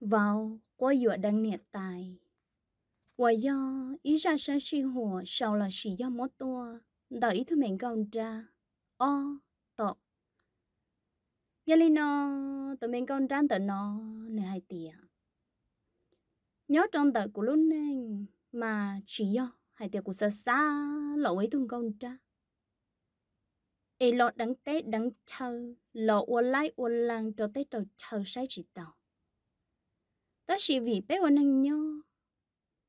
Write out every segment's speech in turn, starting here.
vào qua dọa đang nhiệt tài qua do ý ra sẽ suy hùa sau là sĩ do mốt tua đỡ ý thứ mình con ra o tọ gia li nó tự mình con ra tụi nó nè hai tìa nhớ trong tờ của lúc nên mà chỉ do hai tìa của xa xa lộ ấy thương con ra, ê lọt đắng tết đắng chờ lộ ô lai ô lang cho tết trò chờ sai chỉ tàu đó chỉ vì bé ôn anh nhau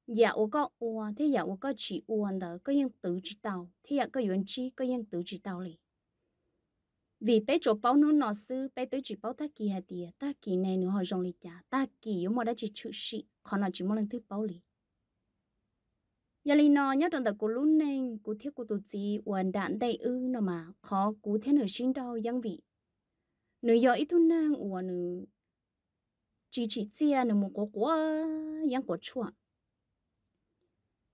giờ ô có ua thì giờ ô có chỉ anh đó có những tự chỉ tàu thì giờ có yên chi có những tự chỉ tàu lì vì bé chỗ bao nô nọ sư bé tới chỉ bao ta kỳ hạt tiề ta kỳ này nữa họ dùng lịch trả ta kỳ yếu mà đã chỉ chữ sĩ còn nó chỉ một lần thứ bao lì giờ lì nó nhớ trong tờ cô lúc này cô thiết cô tổ chí uẩn đạn đầy ư nó mà khó cú thiết nửa sinh đau giang vị nửa giờ ít thu nang uẩn nửa chỉ chỉ chia nó một cố cố yang cố chua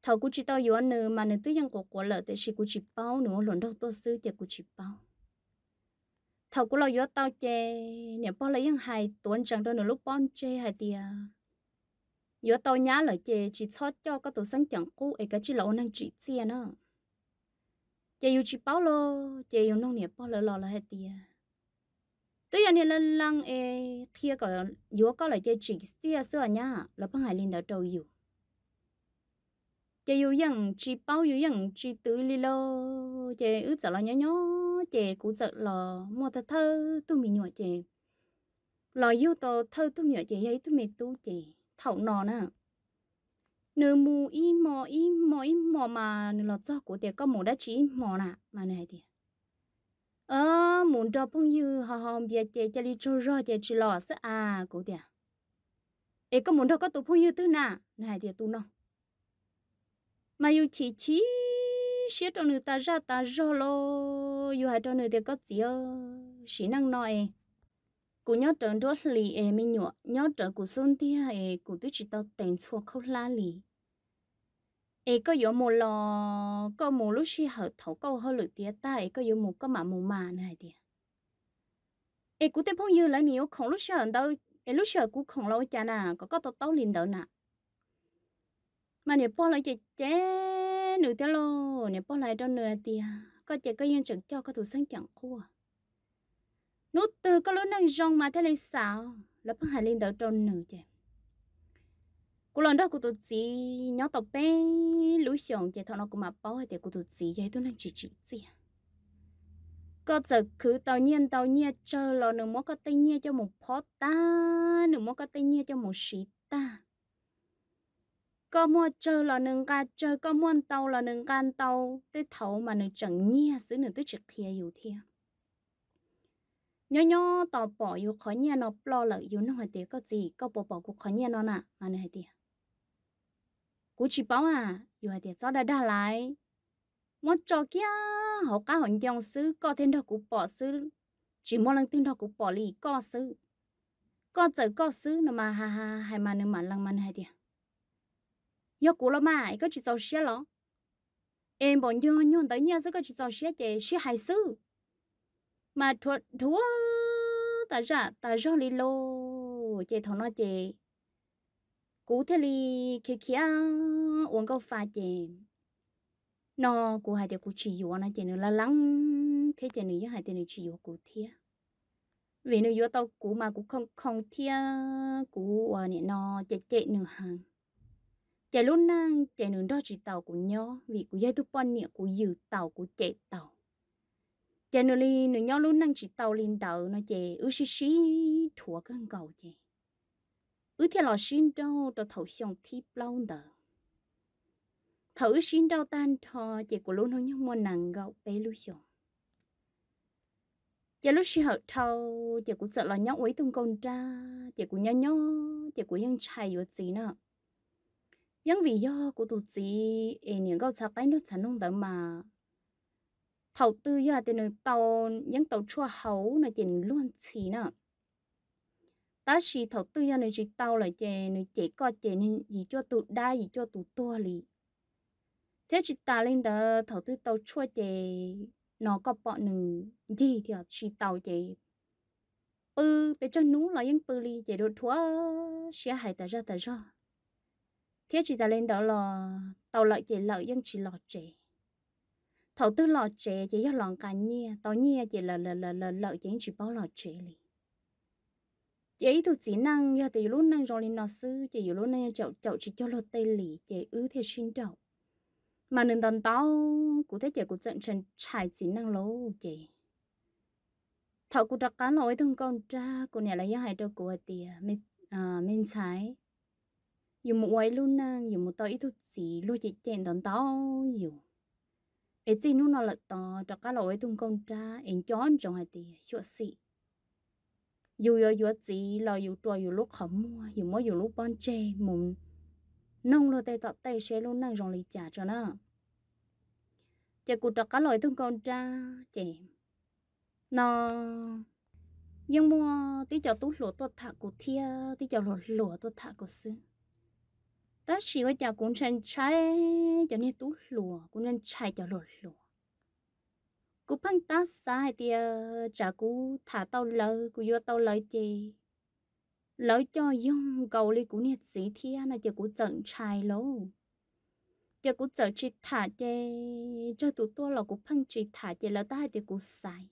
thầu cũng chỉ tao yếu nữa mà nếu tôi yang cố cố lỡ thì chỉ cũng chỉ bao nữa lần đầu tôi ซื้ chỉ cũng chỉ bao thầu cũng lo yếu tao chê nếu bao lấy yang hai tuần chẳng đâu nữa lúc bon chê hai tia yếu tao nhá lời chê chỉ cho cho các tổ sáng chẳng cũ ấy cái chỉ lẩu năng chỉ chia nữa chê yêu chỉ bao lo chê yêu nông nghiệp bao lỡ lò là hai tia tôi anh hiện lần lần e thia có yếu có lại chơi chỉ xia xưa nhá là phong hải linh đã trâu yếu chơi yếu rằng chỉ bao yếu rằng chỉ tứ li lo chơi ướt sợ lo nhỏ nhỏ chơi cú sợ lo mua thật thơ tôi mình nhọ chơi lo yếu to thơ tôi nhọ chơi ấy tôi mệt tôi chơi thảo nọ nè nửa mù im mò y mò y mò mà nửa lọt gió của tiền có mù đã chỉ mò nà mà này thì ờ muốn cho phong như họ họ bia chế cho đi cho rồi chế chỉ lọ sớ à cố tiệt ấy có muốn cho có tụ phong như tư nà này thì tụ nó mà yêu chỉ chỉ xế cho người ta ra ta rõ lo yêu hai cho người thì có gì ơ xí năng nói cụ nhớ trơn đó lì em mình nhọ nhớ trơn cụ xuân thì hay cụ tôi chỉ tao tiền xua khâu la lì ấy có yếu một lo, có một lúc khi hợp thấu câu hơi lửa tía ta ấy có yếu một có mà mù mà này thì ấy cũng thêm phong như là nhiều không lúc sợ đâu ấy lúc sợ cũng không lâu chả nà có có tao tao liền đỡ nà mà nếu bỏ lại chị chế nửa tiếng lô nếu bỏ lại cho nửa thì có chị có yên chừng cho có thủ sáng chẳng khu à nút từ có lối năng rong mà thế lên sao là bằng hai liền đỡ trôn nửa chị cô lần đó cô tụt chỉ nhớ tập bé lũ xuống chạy thằng nó cũng mà bao thì cô tụt chỉ vậy tôi nên chỉ chỉ chỉ, có giờ cứ tao nhiên tao nhiên chờ lo nửa mốt có tay nhiên cho một phó ta nửa mốt có tay nhiên cho một sĩ ta có mua chờ lo nửa ca chờ có mua tàu lo nửa can tàu tới thầu mà nửa chẳng nhia xứ nửa tới trực kia dù thiệt nhỏ nhỏ tàu bỏ dù khó nhiên nó lo lợi dù nó hỏi tiệt có gì có bỏ bỏ cũng khó nhia nó nà mà nè hỏi tiệt cú chỉ bảo à yêu hai tiệt gió đã đã lại mua cho kia họ cả hòn dòng sư có thêm đó cú bỏ sư chỉ mua lần tương đó cú bỏ lì có sư có chở có sư nó mà ha ha hay mà nữa mà lăng man hai tiệt do cú lo mà có chỉ cho xe lo em bọn nhau nhau tới nhà sẽ có chỉ cho xe chị xe hai sư mà thua thua ta ra ta ra lì lô chị thằng nó chị cú thế li kia kia uống câu pha chè nó cú hai tiêu cú chỉ yếu nó chè nữa là lắng thế chè nữa hai tiêu nữa chỉ yếu cú thia vì nữa yếu tao cú mà cú không không thia cú à nè nó chè chè nữa hàng chè luôn năng chè nữa đó chỉ tàu cú nhó vì cú dây tu pon nè cú dự tàu cú chè tàu chè nữa li nữa nhó luôn năng chỉ tàu lên tàu nó chè ư xí xí thua cân cầu chè ứ thì lò xin đâu đồ thấu xong thi lâu đờ Thấu xin đâu tan thò chỉ có luôn thôi nhưng nặng gạo bé lưu xong giờ lúc xí hợp thâu chỉ có sợ là nhóc ấy tung con có nhau nhau, chỉ có giờ chạy ở gì nữa nhưng vì do của tụi chị em những câu sạc cái nó chẳng nông đỡ mà thầu tư giờ thì nơi tàu những tàu chua hấu nó chỉ luôn chỉ nữa ta chỉ thấu tư nhân này chỉ tao là chè này chè có chè nên gì cho tụ đa gì cho tụ to lì thế chỉ ta lên đó thấu tư tao chua chè nó có bọ nữ gì thì chỉ tao chè ừ bây cho nú là những bự lì chè đồ thua sẽ hại ta ra ta ra thế chỉ ta lên đó là tao lợi chè lợi nhưng chỉ lọt chè thấu tư lọt chè chỉ do lọt cả nhia tao nhia chỉ là là là là lợi chỉ bao lọt chè lì chị tụ chỉ năng như thì lúc năng rồi nó sư chị yếu lúc năng chậu chậu chỉ cho lột tay lì chị ứ thì xin đậu mà nên tần tao cụ thể chị cụ trận trần trải chỉ năng lố chị thọ của đặc cá lỗi thương con cha của nhà là do hai cho của tìa mình à mình sai dù một quay luôn năng dù một tao ít tụ chỉ lôi chị chèn tần tao dù ấy chỉ nó là to đặc cá lỗi thương con cha em chọn trong hai tìa chuột xị dù yo yo chỉ là dù trò dù lúc khó mua dù mua dù lúc bán chê mùng nông lo tay tọt tay xe luôn năng rong lì trả cho nó chè cụ trọc cá lòi thương con cha chè nó nhưng mua tí cho tú lúa tôi thả cụ thia tí cho lúa lúa tôi thả cụ sư ta chỉ với cha cũng chân trái cho nên tú lúa cũng nên trái cho lúa lúa cú phăng ta xa hay tia chả cú thả tao lỡ cú vô tao lỡ chê lỡ cho yong cầu li cú nhiệt sĩ thiên là chả cú giận trai lâu chả cú giận chỉ thả chê cho tụi tôi là cú phăng chỉ thả chê là ta hay tia cú sai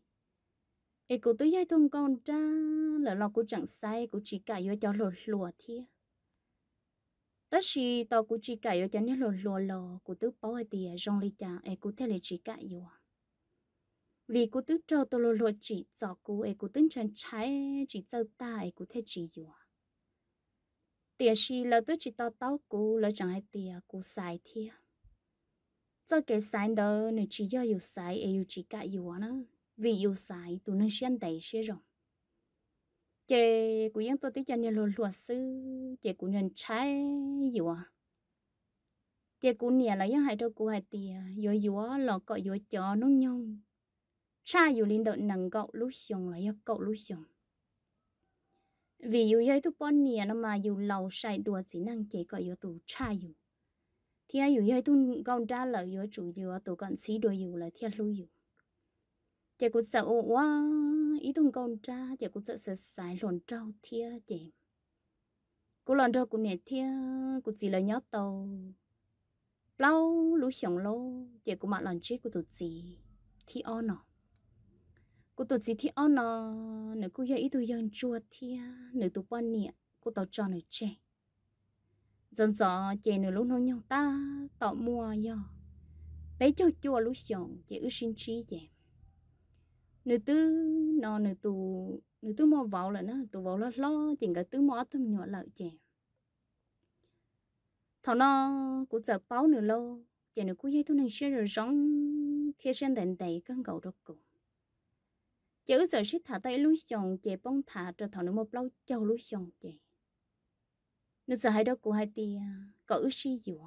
ấy cú tới dây thôn con ra lỡ lọ cú chẳng sai cú chỉ cài vô cho lột lùa thia tất chỉ tao cú chỉ cài vô cho nhớ lột lùa lò cú tứ bao hay tia rong li chả ấy cú thế là chỉ cài vô vì cô tứ cho tôi lô lô chỉ cho cô ấy cô tính chân trái chỉ cho ta ấy cô thế chỉ dù à. tiền xì là tôi chỉ to tao cô là chẳng hay tiền cô xài thì. À. cho cái xài đó nữ chỉ do yêu xài ấy yêu chỉ cả yêu nó vì yêu xài tụi nó xuyên đầy xuyên rộng chị của dân tôi tí cho nhiều luôn luật sư chị của nhân trái yêu à chị của nhà là dân hai đâu cô hai tiền rồi yêu là có yêu cho nó nhung cha yêu linh đợt nâng cậu lúc xong là yêu cậu lúc xong vì yêu yêu tu bọn nè nó mà yêu lâu sai đùa chỉ năng chỉ có yêu tu cha yêu thì yêu yêu tu con trả lời yêu chủ yêu tu còn xí đùa yêu là thiên lưu yêu chỉ cũng sợ quá ý tu con trả chỉ cũng sợ sợ sai lộn trâu thiên chỉ cô lần đầu cô nè thia cô chỉ là nhớ tàu lâu lũ sống lâu chỉ cô mặc lần trước cô tụt gì thì o nọ cô tổ chỉ thi ăn nọ nếu cô ít tuổi dân chùa thì nếu tôi quan niệm cô tổ cho nơi chè dần dò chè nửa lúc nó nhau ta tọ mua do bé cho chùa lúc xong chè ước sinh trí chè nửa tư nọ nửa tu nửa tư mua vào là nó tu vào là lo chỉ cái tư mua thâm nhỏ lợi chè thằng nó cũng giờ báo nửa lâu chè nửa cô dạy tôi nên share rồi sống thiên sinh đèn đầy cân cầu đó cũng chứ giờ sẽ thả tay lối chồng chị bông thả cho thằng nó một lâu châu lối chồng chị nó giờ hai đó của hai tia cỡ ước gì dù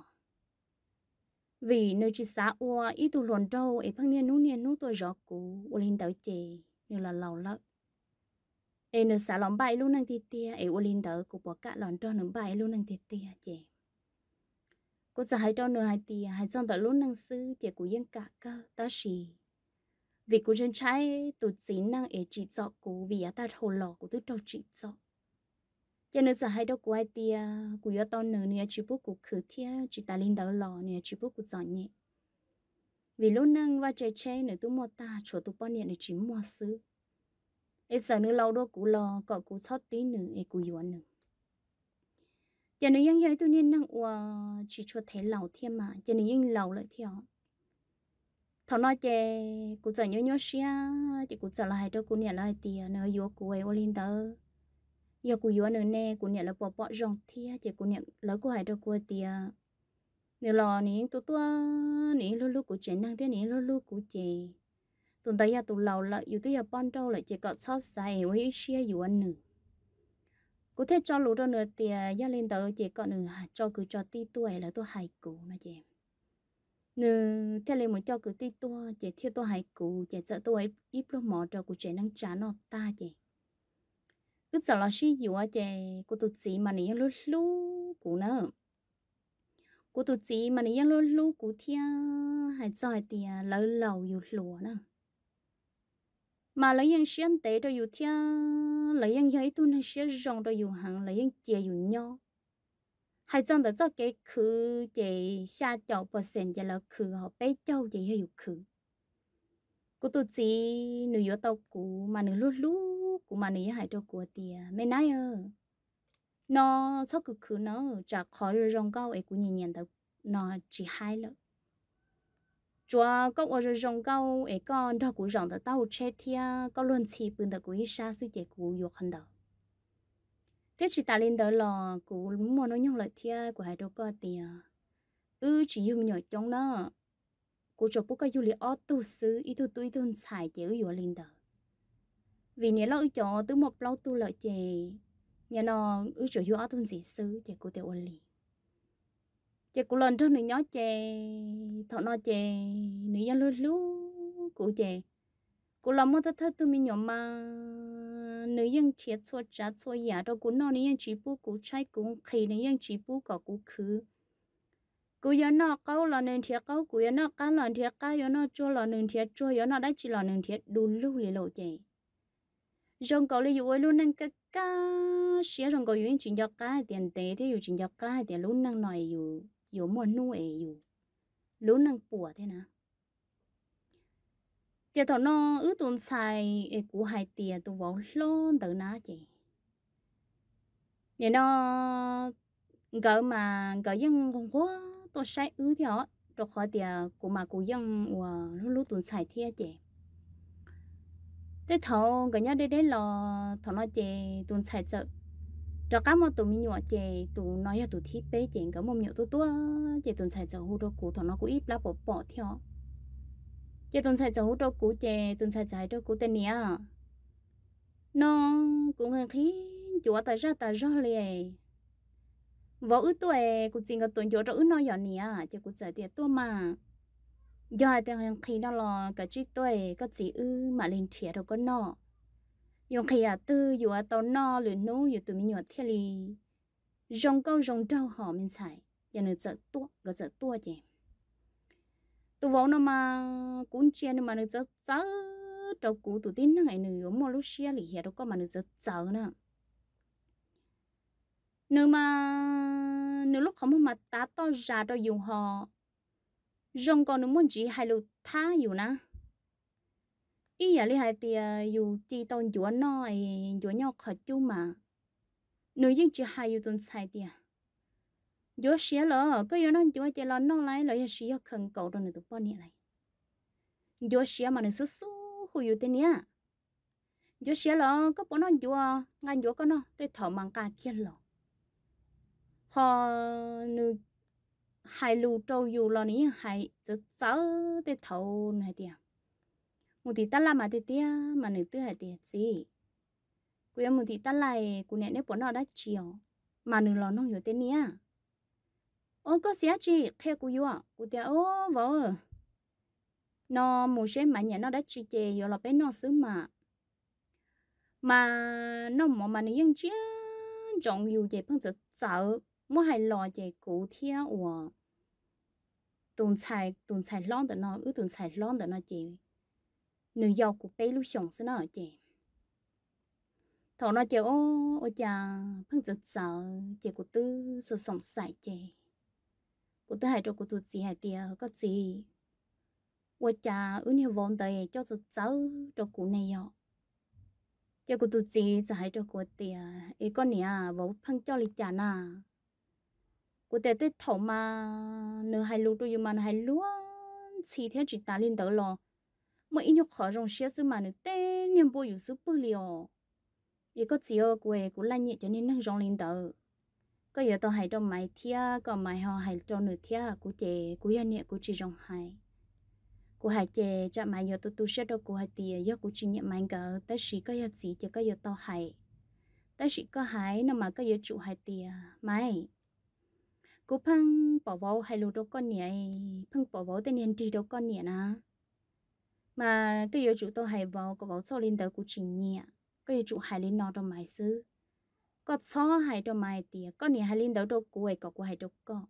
vì nơi chỉ xã ua ý tu luồn trâu ấy phăng niên núi niên núi tôi rõ cũ u lên tới chè. như là lầu lợn ấy nơi xã lòng bay luôn năng thịt tia ấy u lên tới của bỏ cả lòn trâu nướng bay luôn năng thịt tia chè. cô giờ hai đó nửa hai tia hai xong tới luôn năng sư chè của dân cả cơ ta xì vì cô chân trái tụt xí năng ấy chỉ cho cô vì á ta hồ lò của tôi trâu chỉ cho cho nên giờ hai đâu của ai tia của yo to nửa nửa chỉ bút của khử thia chỉ ta linh đầu lò nửa chỉ bút của giỏi nhẹ vì lúc năng và chơi chơi nửa tôi mua ta chỗ tôi bao nhiêu nửa chỉ mua sứ ít giờ nửa lâu đó của lò cọ của sót tí nửa ấy của yo nửa cho nên những cái tôi nên năng ua chỉ cho thấy lầu thêm mà cho nên những lầu lại theo thằng nói chè cụ chở nhớ nhớ xia chị cụ chở lại cho cụ nhà lại thì nửa yếu cụ ấy ôn tớ giờ cụ yếu nửa nè cụ nhà là bỏ bỏ rong thia chị cụ nhà lỡ cụ hại cho cụ thì ờ, nửa lò ní tụ tua ní lúc lúc cụ chè năng thế ní lúc lúc cụ chè tuần tới giờ tụi lầu lại yếu tới giờ bon trâu lại chỉ có sót sai ấy xia yếu anh nữa, cụ thế cho lũ cho nửa thì ờ, gia lên tớ chỉ có nửa cho cứ cho ti tuổi là tôi hại cụ nói chị nè theo lời một cho cứ tí tua chỉ theo tua hải cụ chỉ sợ ấy ít lúc mỏ trâu của trẻ năng trả nó ta chị cứ sợ là suy dụ à chị cô tụt chị mà nỉ lúc lú cụ nữa cô tụt chị mà nỉ lúc lú cụ thia hải giỏi thì à, lỡ lầu yếu lúa nữa mà lấy những xiên tế cho dù thia lấy những giấy tu nên xiên rong cho dù hàng lấy những chè dù nhau hai trong đó cho cái khứ chị xa chậu bờ sen cho là khứ họ bé châu chị hay khứ cô tôi chỉ nữ yếu tàu cũ mà nữ lú lú cũ mà nữ hại cho của tiền mẹ nãy ơ nó sau cứ khứ nó chả khó rồi rong cao ấy cũng nhìn nhận được nó chỉ hai lợ chúa có ở rồi rong cao ấy con đó cũng rong được tàu chết thia có luôn chỉ bưng được cũng xa suy chế cũng yêu khăn được thế chỉ ta lên đó là cụ mua nó nhung lại thia của hai đứa con tiền ờ, ư chỉ dùng nhỏ trong nó cụ cho bố cái du lịch ở tu sứ ít tu tu ít tu xài chỉ ở dưới lên đó vì nếu lâu cho tứ một lâu tu lợi chè nhà nó ư chỗ du ở tu gì sứ thì cụ tiêu lì chè cụ lần trước này nhớ chè thọ nó chè nữ nhân luôn luôn cụ chè cô làm mất thật tụi mình nhóm mà nếu nếu ยัง chết xóa chát xóa giả đâu cũng nó nếu ยัง chỉ bu cũng chạy cũng khi chỉ bu có cũng khứ cô giờ nó câu là nên thiệt câu cô giờ nó cá là thiệt cá giờ nó chua là nên thiệt chua giờ nó đã chỉ là nên thiệt đủ lưu lì lộ chạy rong cầu lấy dụ luôn nên cái cá xía rong câu dụ chỉ cho cá tiền tệ thì dụ chỉ cho cá tiền luôn năng nói dụ dụ muốn nuôi dụ luôn năng bùa thế nào giờ thằng nó ứ tuần xài ờ, của hai tiền tụ vào lon tự nó chị nên nó gỡ mà gỡ dân không có tôi sai ứ thì họ rồi khỏi tiền ờ, của mà của dân và ờ, lúc lúc tuần xài thiệt chị thế thằng gỡ nhớ đây đấy là thằng nó chị tuần xài chợ rồi cá một tụ mình nhỏ chị tụ nói là tụ thiết bé chị gỡ một nhỏ tụ tua chị tuần xài chợ hú rồi của thằng nó cũng ít lắm bỏ bỏ thì họ chị tuần sai cháu cho cũ chè, tuần sai trái cho cũ tên nè nó cũng hàng khí chúa ta ra ta ra liền vợ ư tuổi cũng chỉ có tuần chúa cho ư nói nhỏ nè chị cũng giải tiền tua mà giờ thì hàng khí nó lo cả chị tuổi cả chị ư mà lên thiệt đâu có nọ dùng khí à tư dù à tàu nọ lửa nú dù tụi mình nhỏ thiệt li rong câu rong trâu họ mình xài giờ nữa sợ tua gọi sợ tua chị tụ vốn nó mà cũng chia nhưng mà nó rất chớ trâu cũ tụ tin nó ngày nữa mà lúc xia lì hè đâu có mà nó rất chớ nữa nếu mà nếu lúc không mà ta to ra đó dùng họ rong còn nếu muốn gì hay lụt tha dù na ý giờ à, li hai tia dù chỉ tôn chúa nói chúa nhau khỏi chú mà nếu như chỉ hai dù tôn sai tia yo xia lo có yo nó yo chỉ lo nó lại lo yo xia khẩn cầu rồi nó tụt bao nhiêu này yo xia mà nó sú sú khu yo tên nhá yo xia lo có bọn nó yo ngan yo có nó cái thở mang cả kia lo họ nữ hai lù trâu yo lo ní hai chớ chớ cái thở này tiệt một tí ta làm mà tiệt tiệt mà nữ tư hai tiệt gì của em một tí ta lại của nè nè bọn nó đã chiều mà nữ lo nó hiểu tên nhá ô ờ, có xé chi khe cú yo cú tia ô vợ nó mù xe mà nhà nó đã chi chè yo là bé nó xứ mà mà nó mò mà nó yên chia chọn dù chè phân sự sợ mua hay lo chè cũ theo ủa tuần xài tuần xài lon đó nó ư tuần xài lon đó nó chè nửa giờ của bé lúc sống xin nó chè thọ nó chè ô ô chà phân sự sợ chè của tư sự sống sài chè cụ thể hai cho cụ tụt gì hai tia có gì và cha ưu nhiều vốn đời cho tụt cháu cho cụ này ạ cho cụ tụt gì cho hai chỗ cụ tia ý con nè vốn phăng cho lịch cha na cụ tia tết thầu mà nửa hai lúa tôi mà hai lúa chỉ theo chỉ ta lên tới lo mà ít nhóc khó rong xia sư mà nửa tết niềm vui yêu sư bự liò ý có gì ở quê cô là nhẹ cho nên năng rong lên tới có giờ tôi hay trong mày thia còn mày họ hay trong nửa thia của chị của gia nè của chị trong hay của hai chị cho mày giờ tôi tu sửa đâu của hai tia do của chị nhận mày cả tới sĩ có giờ gì chứ có giờ tôi hay tới sĩ có hay nó mà có giờ chủ hai tia mày cú phăng bỏ vào hay lù đâu con nhỉ phăng bỏ vào tên nhân đi đâu con nhỉ na mà cái giờ chủ tôi hay vào có vào sau lên tới của chị nhẹ cái giờ chủ hay lên nó đâu mày xứ có xó hai đầu mai tìa có nè hai linh đầu đầu cuối có của hai đầu có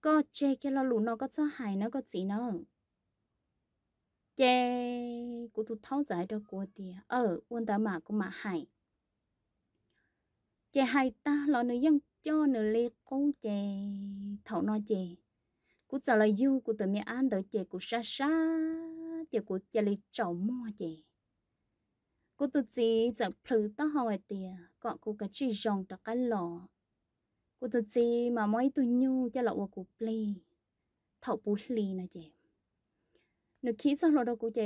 có chê cái lo lù nó có xó hai nó có gì nó chê của tụi tháo giải đầu của tìa ờ quân ta mà cũng mà hai chê hai ta lo nữ vẫn cho nữ lê cô chê thảo nó chê của trả lời yêu của tụi mẹ ăn đợi chê của xa xa chê của chê lì trầu mua chê cô tự chỉ giờ phứ tao hỏi tiề còn cô cả chỉ rong tao cả lò cô tự chỉ mà mấy tụi nhu cho lọ của plei thọ bút lì nè chị nếu khi sau lọ đó cô chị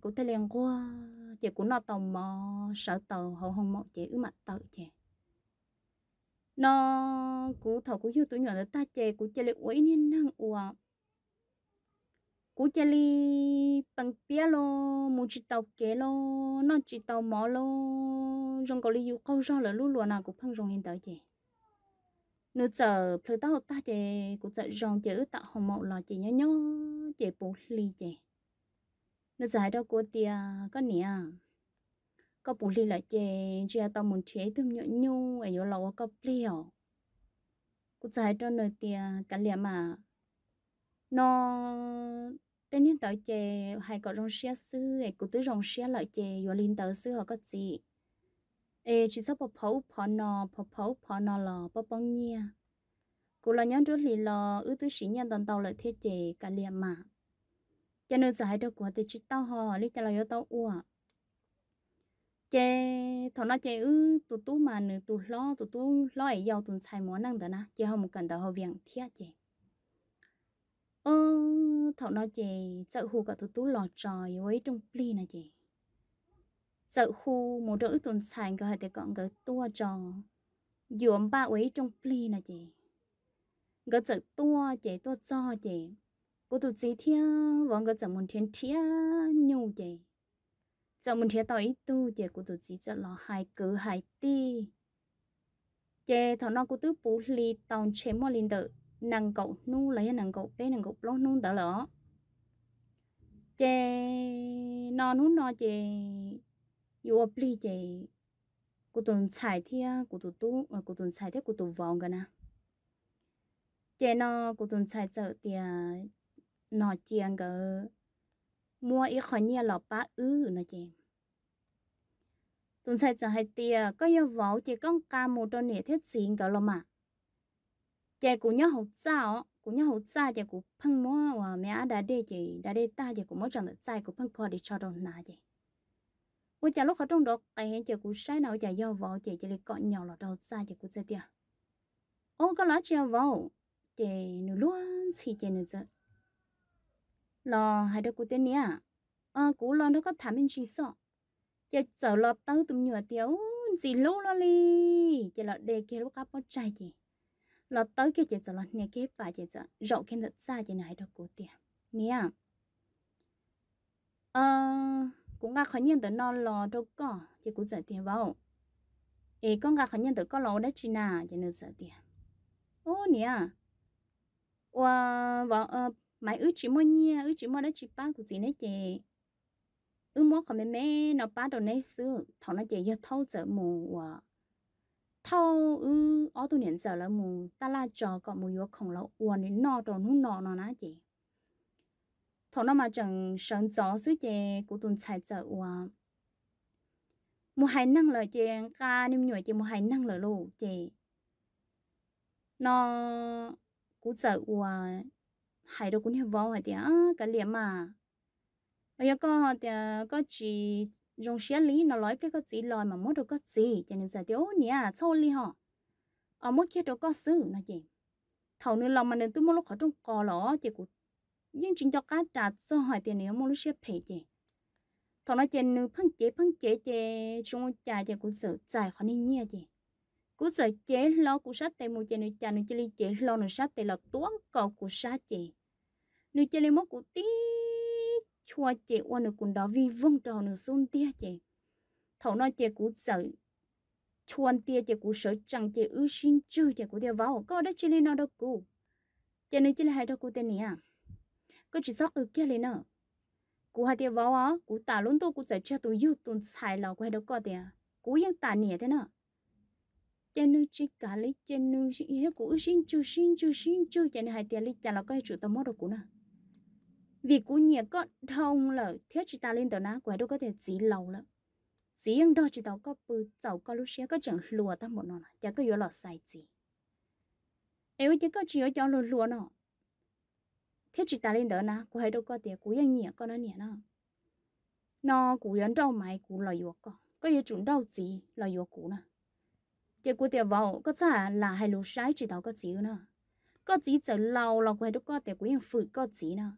cô thấy liền qua chị cũng nó tò mò sợ tàu hậu hồng mọ chị ứ mặt tàu chị nó cú thọ cô yêu tụi nhỏ là ta chị cú chơi lại uế niên năng uổng cú chả li bằng bia lo mu chỉ tàu kế lo nó chỉ tàu mỏ lo rong có li yêu câu rong là lú lúa nào cũng phăng rong lên tới chị nửa giờ phơi tao ta chị cũng sợ rong chữ tạo hồng mộ là chị nhớ nhớ chị bù li chị nửa giờ đó của tia có nè có bù li là chị chị tao muốn chế thêm nhớ nhu ở chỗ lâu có pleo cũng sợ đó nửa tia cả liền mà nó tên nhân tạo chè hay có rong xia sư ấy cũng tới rong xia lại chè rồi liên tới sư họ có gì ê chỉ sắp bỏ phấu bỏ nò bỏ phấu bỏ nò lò bỏ bông nhia cụ là nhóm trước lì lò ư tứ sĩ nhân toàn tàu lại thiết chè cả liền mà cho nên giải được của thì chỉ tao họ lý cho là do tao ua chè thằng nó chè ư tụ tú mà nữ tụ lo tụ tú lo ấy giàu tụ xài món năng đó na chè không cần tao họ viện thiết chè ờ thọ nó chị sợ khu cả thủ tú lò tròi với trong pli này chị sợ khu một đỡ tuần sàn cả hai thì còn cái tua trò dùm ba với trong pli này chị cái sợ tua chị tua cho chị cô tụt gì thia vòng cái sợ muốn thiên thia nhu chị sợ muốn thia tao ít tu chị cô tụt gì sợ lo hai cứ hai ti chị thọ nó cô tứ phú li tòng chém mò linh tự nàng cậu nu lấy nàng cậu bé nàng cậu lót nu đỡ lỡ chè no nu no chè yêu pli chè cụ tuần xài thia cụ tụ tu ờ, cụ tuần xài thia cụ tụ vòng gần à chè no cụ tuần xài sợ tia nọ chiang gờ mua ít khỏi nhà lọ ba ư nọ chè tuần xài chợ hai tiề có yêu võ chỉ con ca một trong nẻ thiết xin cả lọ mà chị cũng nhớ hậu sao cũng nhớ hậu sao chị cũng phân mua và mẹ đã đi chị đã đi ta chị cũng mới chẳng được sai cũng phân coi để cho đồ nà chị ôi chả lúc ở trong đó cái hiện chị cũng sai nào chả do vợ chị chỉ lại còn nhỏ là đầu xa chị cũng sẽ tiệt ô có lá chị vợ chị nửa luôn thì chị nửa giờ lo hai đứa cũng tên nhá ờ cũng lo nó có thảm bên chị sợ chị sợ lo tao tụm nhựa tiếu chỉ lâu lo li chị lo để kia lúc áp bó trai chị là tới cái chế rồi là nè cái bà chế rồi rậu cái thật xa chế này đâu cố tiền nè ờ cũng nghe khó nhiên tới nó lò đâu có chế cố giải tiền vào ê con nghe khó nhiên tới có lò đấy chị nà chế nó giải tiền ô nè và và ờ mày ước chỉ mua nhia ước chỉ mua đấy chị ba của chị nấy chị. ước mua khỏi mẹ mẹ nó ba đồ nấy xưa thằng nó chế giờ thâu chở mù và thâu ư ở tu niệm giờ là mù ta la cho có mù yếu không là uồn đến nọ trò nút nọ nó ná chị thọ nó mà chẳng sớm gió suy chè của tuần chạy giờ uồn mù hay năng lời chè ca niêm nhồi chè mù hay năng lời lù chè nó cú giờ uồn hay đâu cũng hiểu vò hay tiếc cái liệm mà bây giờ có họ tiếc có chị rong xia lý nó lói biết cái gì lòi mà mốt đâu có gì cho nên giờ thiếu nè sâu lý họ ở ờ, mốt kia đâu có sự nó gì. thầu nữa lòng mà nên tôi mua lúc khỏi trong cò lỏ chỉ cũng nhưng chính cho cá trả cho hỏi tiền nếu mua lúc xếp phê chị thầu nói trên nữ phăng chế phăng chế chế trong trà chị cũng sự giải khỏi nên nhia chị cú sự chế lo cú sát tay mua chế nữ trà nữ chơi chế lo nữ sát tay là tuấn cầu cú sát chị nữ chế lên mốt cú tí chua chị ôn nửa cún đó vì vung trò nửa xôn tia chị thầu nói chị cú sợ chuan tia chị cú sợ chẳng chị ư xin chư chị cú tia vào có đó chỉ lên nó đâu cú chị nói chỉ là hai đâu cú tên nè có chỉ sót ở kia lên nữa cú hai tia vào á cú tả luôn tôi cú sợ cho tôi yêu tôi xài lò quay đâu có tia tả nè thế nữa chị nữ chỉ cả lấy chị nữ chỉ hết cú ư xin chư xin chư xin chư chị hai tia lấy chả là cái chủ tâm mất đâu cú nữa vì cú nhẹ có thông là thiết chỉ ta lên tàu ná quả đâu có thể chỉ lâu lắm chỉ nhưng đó chỉ tàu có bự cháu có lúc xe có chẳng lùa ta một nọ, chả có yếu lọ sai gì em chỉ có chỉ ở cho lùa lùa nó thiết chỉ ta lên tàu ná quả đâu có thể cú yên nhẹ có nó nhẹ nọ, nó cú yên đâu mãi, cú lò yếu có có yếu chuẩn đâu gì lò yếu cú nọ, chỉ cú tiền vào có chả là hai lúa sai chỉ tàu có chỉ nọ, có chỉ chờ lâu là quả đâu có thể cú yên phụ có chỉ nọ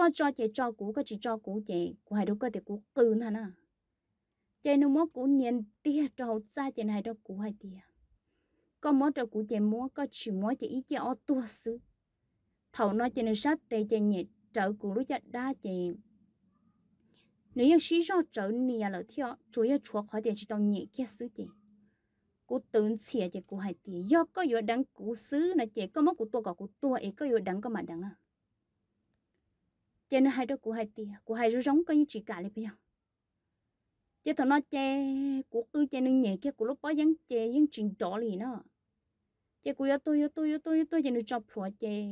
có cho chị cho cũ có chị cho cũ chị của hai đứa cơ thì cũ cừ hả à chị nó mua cũ niên tia cho hậu xa chị này đó cũ hai tia có mua cho cũ chị mua có chỉ mua chị ít chị ở tua xứ thầu nói chị nên sát tê chị nhẹ trở cũ lúc chặt đa chị nếu như sĩ cho trở nia lỡ theo chủ yếu chúa khỏi tiền chỉ tao nhẹ kia xứ chị cú tưởng xìa chị cú hai tia do có yếu đắng cú xứ là chị có mất cú tua cả cú tua ấy có yếu đắng có mà đắng à chế nó hai đứa của hai tia của hai đứa giống coi như chỉ cả lên bây giờ chế thằng nó chế của cứ chế nó nhẹ kia của lúc bó dán chế dán chuyện đỏ lì nó chế của tôi yo tôi yo tôi yo tôi chế nó chọc phủa chế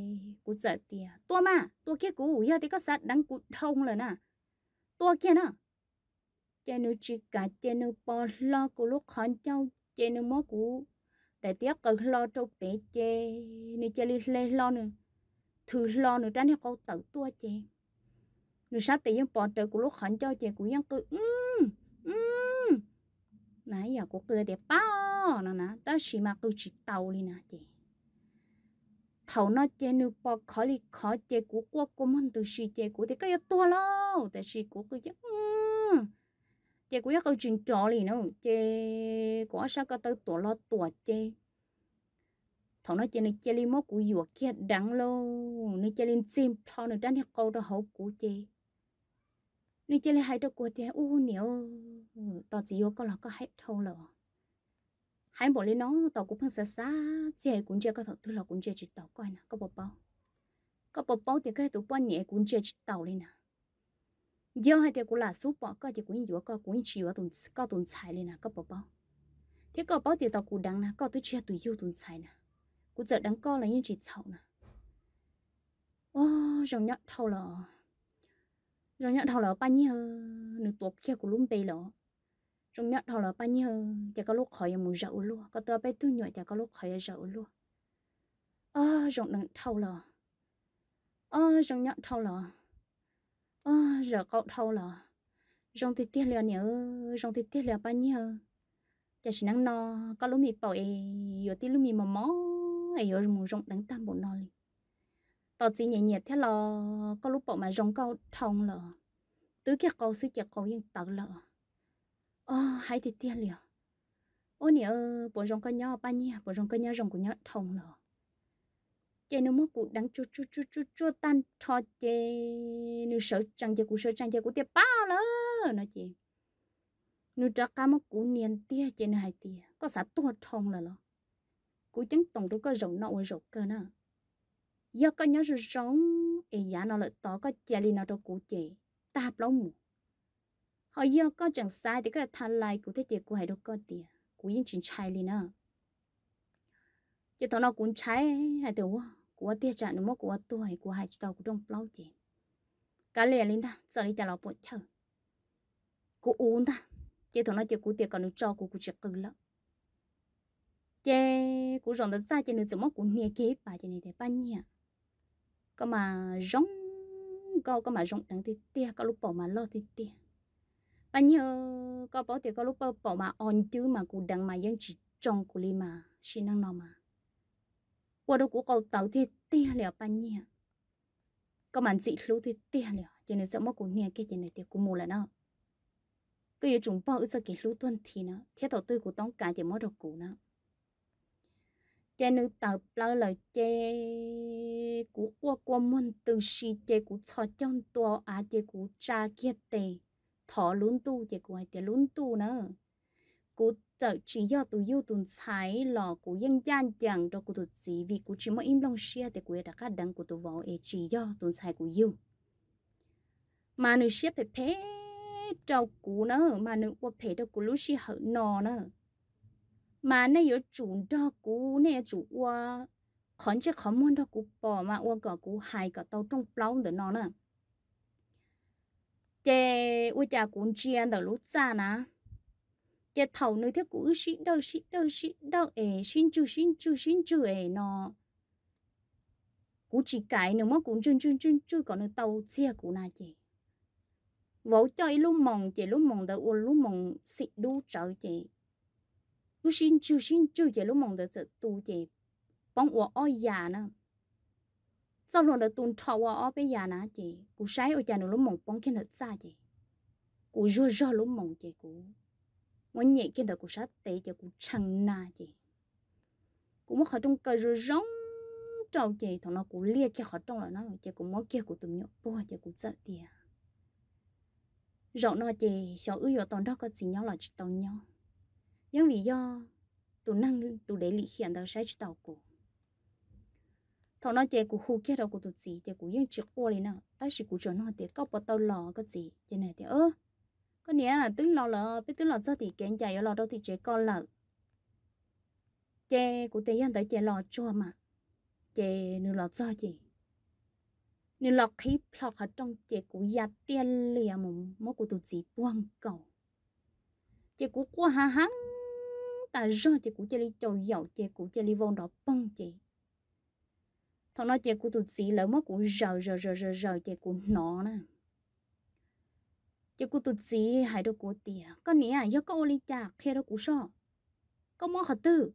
của giờ tia, tôi mà tôi kia của ủi thì có sát đắng của thông rồi nè tôi kia nè chế nó chỉ cả chế nó bỏ lo của lúc khăn châu chế nó mó của tại tiếc cần lo trâu bé chế nó chế lê lo nữa thử lo nữa trái nó câu tự tua chế nửa sáng tiền bỏ trời của lúc khẩn cho chị của dân cứ um um nãy giờ của cười đẹp bao nó nè ta chỉ mà cứ chỉ tàu đi nè chị thầu nó chơi nửa bỏ khó đi khó chơi của quốc của mình từ xì chơi của thì cái to lâu tại xì của cứ chứ um chơi của cứ chuyện trò đi nữa chơi của sao có tới tuổi lo tuổi chơi thằng nó chơi này chơi lên mốt của dùa kia đắng lâu nó chơi lên sim thằng nó tránh hết câu đó hậu của chơi nên chỉ là hai đứa cô thì u nhiều tao chỉ có là có hết thâu rồi hai bộ lên nó tao cũng phân xa xa chỉ cũng chưa có thằng thứ là cũng chưa chỉ tao coi nè có bọc bao có bọc bao thì cái tụi bọn nhẹ cũng chưa chỉ tao lên nè giờ hai thì cô là số bỏ coi chỉ cũng nhiều coi cũng chỉ có tuần có tuần xài lên nè có bọc bao thế có bao thì tao cũng đăng nè có tôi chưa tụi yêu tuần xài nè cũng giờ đăng co là như chỉ sầu nè ô giống nhau thâu rồi rồi nhận thầu là bao nhiêu nửa tuột kia của lũng bê lọ trong nhận thầu là bao nhiêu chả có lúc khỏi mù rậu luôn có tôi bé tôi nhựa chả có lúc khỏi rậu luôn Ơ rộng đằng thầu là ơ rộng nhận thầu là ơ giờ cậu thầu là rộng thì tiếc liền nhớ rộng thì tiếc liền bao nhiêu chả chỉ năng no có lúc mì bảo ấy giờ tiếc lúc mì mà mó ấy giờ mù rộng đằng tam bộ no liền tao chỉ nhẹ nhẹ thế là có lúc bọn mà rong câu thông là tứ kia câu sư kia câu yên tật là ô ờ, hay thì tiền liều ô nè ờ, bộ rong câu nhau bao nhiêu bộ rong câu nhau rong của nhau thông là chế nó mất cụ đang chua chua chua chua chua tan cho chế nữ sợ chẳng chế cụ sợ chẳng chế cụ tiệp bao lờ nói chị nữ trả cả mất cụ niên tia chế nữ hay tia có sả tuột thông là lờ cụ chứng tổng tôi có rộng nọ rộng cơ nữa giờ có nhớ rồi sống ý giá nó lại tỏ có chè li nó cho cụ chị ta hấp lâu mù họ giờ có chẳng sai thì có thà lại cụ thế chị cụ hay đâu có tiền cụ yên chính trai li nữa à. chị thằng nó cũng trai hay tiểu của tia trả nó của tuổi của hai tàu của trong lâu chị cá lè lên ta giờ đi trả lão bộ chờ cụ uống ta chị thằng nó chị cụ tiền còn được cho cụ cụ chỉ cừ lắm chị cụ rộng tới xa chị nó chỉ mất cụ nghe kế bà chị này để bao nhiêu có mà rong có có mà rong đằng tiệt tiệt, có lúc bỏ mà lo tiệt tiệt, bao nhiêu có bỏ tiệt có lúc bỏ mà on chứ mà cụ đằng mà vẫn chỉ trong cụ li mà xin năng nó mà qua đâu của cậu tàu tiệt tiệt liệu bao nhiêu có mà dị lúc tiệt tiệt liệu cho nên sợ mất cụ nghe cái chuyện này tiệt cụ mù là nó cứ như chúng bao ước giờ cái lúc tuần thì nó thiết đầu tư của tông cả chỉ mất được cụ nó chế nữ tập lâu lời chế của qua qua môn từ si chế của cho trong to à chế của cha kia tề thọ luôn tu chế của hai chế luôn tu nữa của chợ chỉ do tụi yêu tụi sai lò của dân gian chẳng cho của tụi gì vì của chỉ mới im lòng xia thì của đã cắt đăng của tụi vào ấy chỉ do tụi sai của yêu mà nữ xia phải phê cho cú nữa mà nữ qua phê cho của lúc xia hở nò nữa mà nay yo chủ đó cú nay chủ qua khẩn chứ khó muốn đó cú bỏ mà qua cả cú hai cả tàu trong plau để nó nè chế u cha cũng chiên đầu lúc xa nè chế thầu nơi thế cú xí đâu xí đâu xí đâu ê xin chú xin chú xin chú ê nó cú chỉ cái nữa mà cũng chân chân chân chân còn nơi tàu chia cú nà chị vỗ chơi lúc mong chị lúc mong đầu u lúc mong xịt đu trời chị 我心就心就也路忙的这都也，帮我熬夜呢。sau lần đầu tuần thọ vào ở bây giờ nè chị cụ sái ở nhà nó lúc mộng bóng kia thật xa chị cụ rơ rơ lúc mộng muốn nhẹ kia thật cụ sát tệ chị cụ chăng na chị cụ muốn khỏi trong cờ rơ trâu chị thằng nó cụ lia kia khỏi trong là nó chị cụ muốn kia cụ tụm nhọ bò chị cụ sợ tiền rộng nó chị sợ ư giờ tuần đó có gì nhau là tao nhau nhưng vì do tụ năng tụ để lý hiện đó sai tàu cổ thằng nó chơi của khu kia đâu của tụ gì chơi của những chiếc qua này ta chỉ của chỗ nó thì có bắt tàu lò có gì chơi này thì ơ có nè tướng lò lò biết tướng lò sao thì kén chạy ở lò đâu thì chơi con lợn chơi của tây anh tới chơi lò chua mà chơi nửa lò sao chị nửa lò khí lọt ở trong chơi của gia tiên lìa mồm mốt của tụ gì buông cầu chơi của qua hăng ta do chị cũ chơi li cho giàu, chị cũ chơi li vong đó bông chị thằng nó chị cũ tụt xí lỡ mất cụ rờ rờ rờ rờ rờ chị cũ nó nè chị cũ tụt xí hai đứa cụ tìa con nè à do con li chà khi đó cũ so con mò khờ tư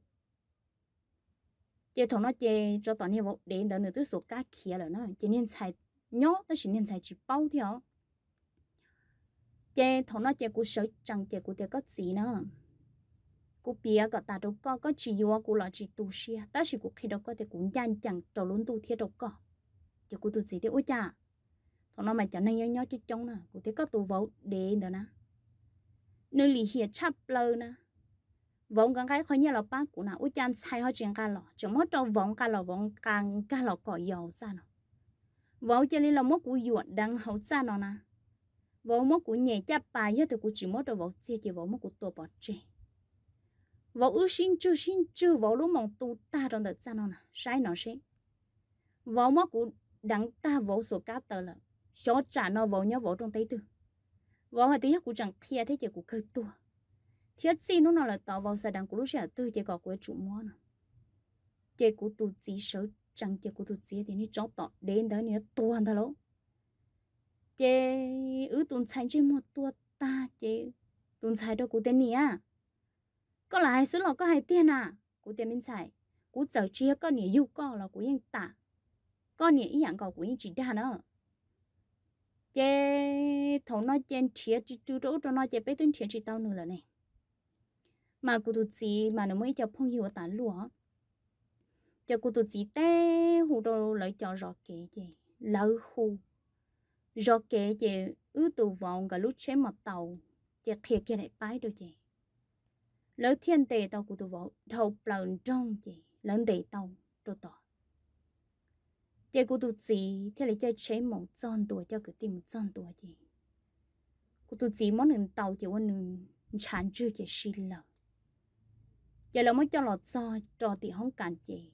chị thằng nó chị cho tao nghe vô đến đó nữa tôi số cá kia rồi nè, chị nên xài nhó tới chỉ nên xài chỉ bao theo chị thằng nó chị cũ sợ chẳng chị cũ tìa có gì nữa cú bia có ta đâu có có chỉ yếu cú là chỉ tu sĩ ta chỉ cú khi đâu có thể cũng nhanh chẳng trầu luôn tu thiệt đâu có chỉ cú tu sĩ thì ôi cha thằng nó mà chẳng nên nhớ nhớ chứ trong nè cú thấy có tu vấu để nữa nè nơi lì hiệt chấp lơ nè vòng càng cái khó nhớ là bác cú nào ôi cha sai họ chuyện cả lọ chẳng mất trâu vòng cả lọ vòng càng cả lọ cỏ dầu ra nè vòng chơi là mất cú yuan đang hậu ra nó nè vòng mất cú nhẹ chấp bài nhớ thì cú chỉ mất trâu vòng chia chỉ vòng mất cú tổ bỏ chơi vào ư sinh chư sinh chư vào lúc mong tu ta trong đợt cha nó nè sai nó sẽ vào mắt của đặng ta vào số cá tờ là xó trả nó vào nhớ vào trong tay tư vào hồi tí của chẳng thia thế chỉ của cơ tua thiết gì nó nào là tỏ vào sa đặng của lúc trẻ tư chỉ có của chủ mua nè chỉ của tu chỉ sở chẳng chỉ của tu chỉ thì nó chó tỏ đến đó nó tuôn ta lỗ chỉ ứ tuôn sai chỉ một tua ta chỉ tuôn sai đó của tên nè có là hai xứ lọ có hai tiền à cú tiền bên xài, cú giờ chia có nhỉ yêu có là cú yên tả có nhỉ ý dạng có cú yên chỉ đa nữa chế thầu nói chen chia chỉ chú đỗ cho nói chế bé tương chia chỉ tao nữa là này mà cú tụt chỉ mà nó mới cho phong hiểu tả lúa cho cú tụt chỉ té hù đồ lại cho rõ kệ chế lỡ hù rõ kệ chế ứ tụ vòng cả lúc chế mặt tàu chế kia kia lại bái đôi chế lỡ thiên tề tàu của tôi vợ đầu lần trong chị lớn để tàu tôi tỏ chị của tôi chỉ theo là chơi chế một tròn tuổi cho cứ tìm một tròn tuổi chị của tôi chỉ món nền tàu chỉ quan nền chán chưa chị xin lỡ giờ là mới cho lọt so trò thì không cản chị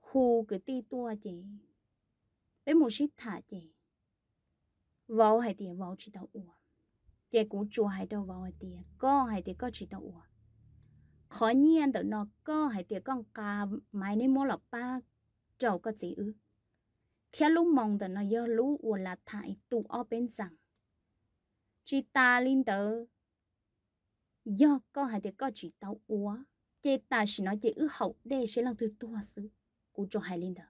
khu cứ ti tua chị với một ship thả chị vào hay tiền vào chỉ tàu uổng chị cũng chùa hay đâu vào tiền có hay tiền có chỉ tao uổng. khó nhiên tụi nó có hay tiền con cá mày nên mua lọc ba trâu có gì ư khi lúc mong tụi nó do lũ ua là thải tụ ở bên rằng chỉ ta linh tớ do có hay tiền có chỉ tao uổng. chị ta chỉ nói chị ư hậu để sẽ làm thứ tua xứ cũng cho hay linh tớ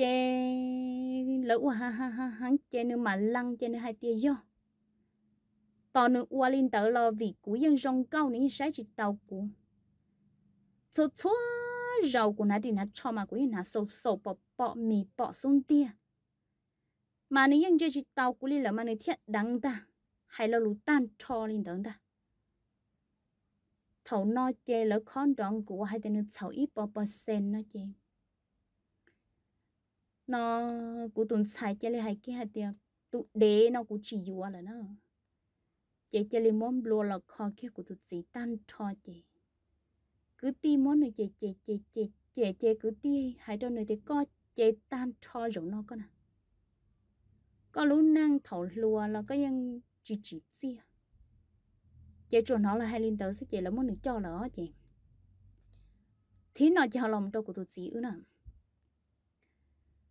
chê lỡ ha ha ha hắn chê nữa mà lăng che nữa hai tia do tao nữa qua lên tớ lo vì của dân rong cao nữa sẽ chỉ tàu cú chua chua rau của nó thì nó cho mà của nó sầu sầu bọ bọ mì bọ xuống tia mà nếu dân chơi chỉ tàu của lên là mà nếu thiện đắng ta hay là lú tan cho lên tớ ta thầu no che lỡ con rong của hai tên nó sầu ít bọ bọ sen nó che nó cú tụn sai chơi lại hay cái hạt tiệt tụ đế nó cú chỉ dùa à là nó chị chơi lại món lúa là kho kia của tụt chỉ tan cho chị cứ ti món này chị chị chị chị chị chị cứ ti hai trong này thì có chị tan cho giống nó con à có lúc năng thầu lúa là cái ยัง chỉ chỉ gì à chị chủ nó là hai linh tử sẽ chị là món này cho là chị thế nào cho lòng cho của tụt chỉ ư nào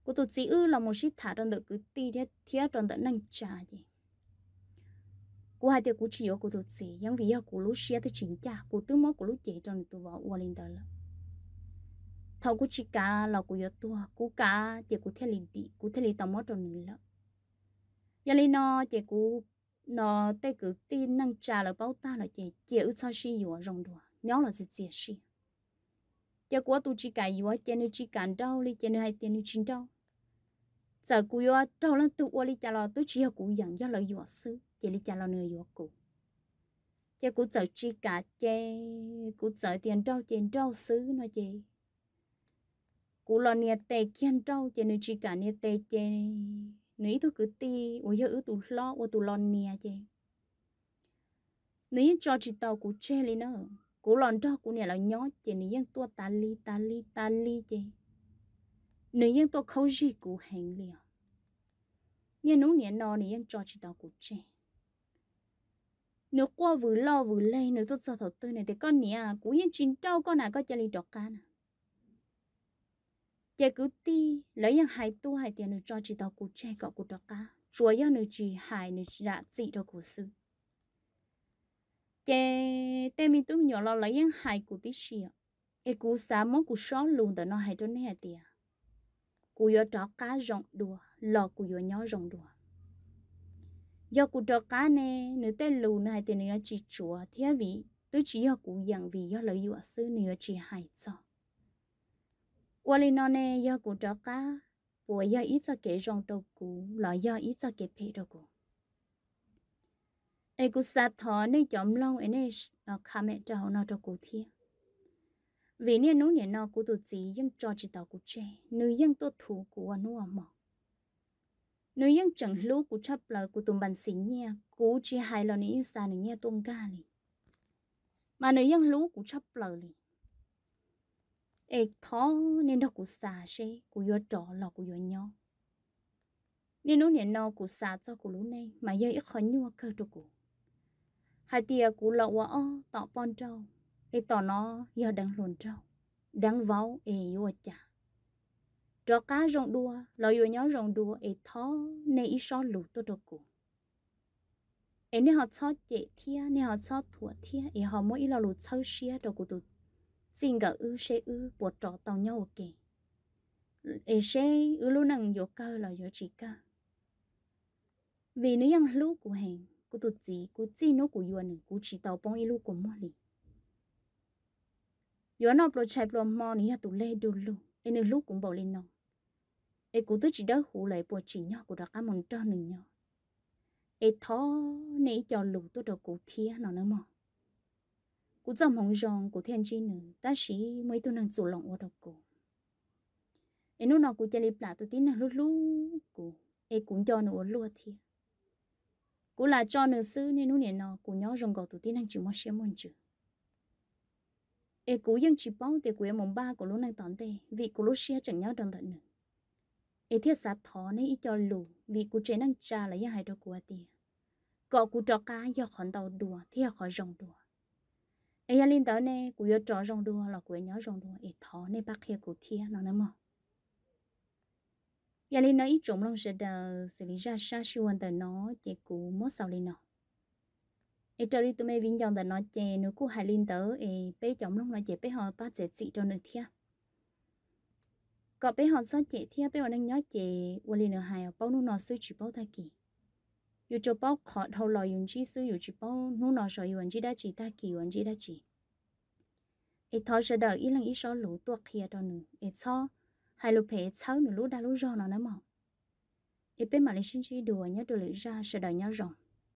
cô tụt chỉ ư là một shit thả trong đợt cứ ti thế thế trong đợt năng trà gì cô hai tiêu cô chỉ ở cô tụt chỉ những vì ở cô lúc xia tới chính cha cô tứ mốt cô lúc chị trong tụi vợ qua lên là thầu cô chỉ cả là cô giờ tua cô cả chị cô theo liền đi cô theo liền tao mốt trong nữa giờ lên nó chị cô nó tay cứ ti năng trà là bao ta là chị chị ư sao xi ở rồng đùa nhớ là gì chị xi giờ cô tụi chỉ cả ở chị nên chỉ cản đâu đi chị nên hai tiền nên chín đâu giờ cú yo trâu lên tu ô li cha lo tu chỉ học cú dặn do lời yo sư chỉ li cha lo nơi yo cú chế cú giờ chi cả chế cú giờ tiền trâu tiền trâu sư nó chế cú lo nia tê kiên trâu chế nơi chi cả nia tê chế nếu tôi cứ ti ôi hữu tụ lo ô tụ lo nia chế nếu cho chị tàu cú chê li nữa cú lon trâu cú này là nhó chế nếu tua ta li ta li ta li chế nếu yên tôi khâu gì cũng hành liền nhưng nấu nén nó nếu yên cho chị tao cũng chê nếu qua vừa lo vừa lây nếu tôi sợ thật tôi này thì con nè à cũng yên chín trâu con nào có chơi đi đọc cá nè chị cứ ti lấy yên hai tu hai tiền nếu cho chị tao cũng chê cọ cũng đọc cá chúa yên nữa chỉ hai nữa dạ chị đâu cũng sư chị tên mình tôi nhỏ lo lấy yên hai cũng tí xìa cái cú xá món cú xó luôn tao nó hai đứa này tiền cú yo trọ cá rộng đùa lò cú yo nhỏ rộng đùa do cú trọ cá nè nửa tên lù này thì nữ chỉ chùa thế vì tứ chỉ do cú dặn vì do lợi dụng sư nửa chỉ hại cho qua lên nó nè do cú trọ cá của do ít cho kể rộng đầu cú lò do ít cho kể phê đầu cú ai ờ, cú sát thọ nên chấm long ấy nè nó khám mẹ trâu nó cho cú thiêng vì nên nấu nền nó của tổ chức dân cho chị tàu của trẻ nữ dân tôi thủ của anh nua mỏ nữ dân chẳng lú của chấp lời của tụi bạn xí nha cú chỉ hai lần nữ xa nữ nha tôn ca lì mà nữ dân lú của chấp lời lì ê thó nên đó của xa xe của yo trò lò của yo nhau nên nấu nền nó của xa cho của lú này mà giờ ít khó nhua cơ cho của hai tia của lọ quá o tọ bon trâu cái tỏ nó giờ đang lồn trâu đang vào e yo cha cho cá rong đua lo yêu nhó rong đua e thó nên ít so lù tôi đâu cũng em nên họ cho chế thia nên họ cho thua thia em họ mỗi lo lù cho xia đâu cũng tụt xin cả ư xe ư bỏ trò tàu nhau kì em xe ư luôn năng yo cơ là yo chỉ cơ vì nếu yang lú của hàng của tụt chỉ, của chi nó của yêu nè của chỉ tàu bông yêu của mua liền yo no pro chai pro mo ni ya tu le du lu e ne lu cũng bảo lên nó e cú tu chỉ đó hủ lại bỏ chỉ nhỏ của đó cả một cho nừng nhỏ e thó nấy cho lù tôi đồ cú thía nó nữa mà cú dòng hồng rong của thiên chi nữa ta sĩ mới tôi năng chủ lòng của đầu cú e nó nó cú chơi lip lại tôi tin là lu lu cú e cũng cho nó lúa thía cú là cho nữ sư nên nó nè nó cú nhỏ rong cầu tôi tin năng chịu mất xem môn chữ e cú dân chỉ bao tiền của mồng ba của lúc này tón tê vì của lúc xia chẳng nhau đồng tận nữa e thiết sát thọ nên ít cho lù vì cú chế năng cha là hai đồ của tiền cọ cú trò cá do khẩn tàu đùa thì khỏi rồng đùa e ya lên tới này cú do trò rồng đùa là của nhớ rồng đùa e thọ nên bác kia cú thia nó nữa mà ya lên nói ít trộm lòng sẽ đờ xử lý ra sa siêu anh tới nó chỉ cú mất sau lên nó ai trở đi tụi mày vinh dòng đã nói chè nó cô hài linh tớ ai bé chồng lúc nói chè bé họ ba chè chị cho nữa thia có bé họ so chè thia bé họ đang nhớ chè quên liền nữa hài bao nó nó sư chỉ bao ta kì dù cho bao họ thâu lò dùng chi sư dù chỉ bao nó nó sợ anh chi đã chỉ ta kì anh chi đã chỉ ai thôi sẽ đợi ý lăng ý sợ lũ tuột kia cho nữa ai sao hai lũ bé sáu nữa lũ đã lũ giòn nó nữa mà ai bé mà lấy sinh chi đùa nhớ đùa lấy ra sẽ đợi nhau rồi